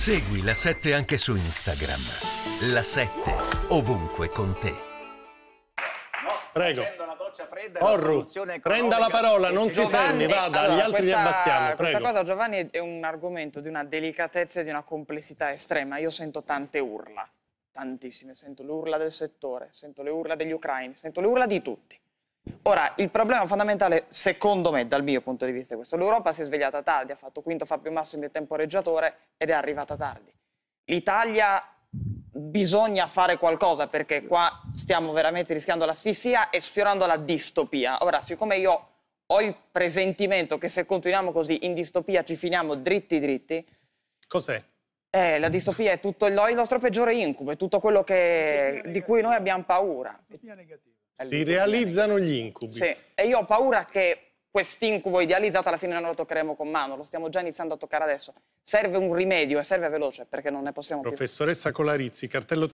Segui la 7 anche su Instagram. La 7 ovunque con te. No, Prego. fredda, Orru, prenda la parola, non si fermi, eh, vada, allora, gli altri questa, li abbassiamo. Prego. Questa cosa, Giovanni, è un argomento di una delicatezza e di una complessità estrema. Io sento tante urla, tantissime. Sento le urla del settore, sento le urla degli ucraini, sento le urla di tutti. Ora, il problema fondamentale, secondo me, dal mio punto di vista, è questo. L'Europa si è svegliata tardi, ha fatto quinto Fabio Massimo in temporeggiatore ed è arrivata tardi. L'Italia bisogna fare qualcosa perché qua stiamo veramente rischiando l'asfissia e sfiorando la distopia. Ora, siccome io ho il presentimento che se continuiamo così in distopia ci finiamo dritti dritti... Cos'è? Eh, la distopia è tutto il, nostro peggiore incubo, è tutto quello che, di cui noi abbiamo paura. La distopia Negativa. Si realizzano gli incubi. Sì, e io ho paura che quest'incubo idealizzato alla fine non lo toccheremo con mano, lo stiamo già iniziando a toccare adesso. Serve un rimedio e serve veloce perché non ne possiamo Professoressa più. Professoressa Colarizzi, cartello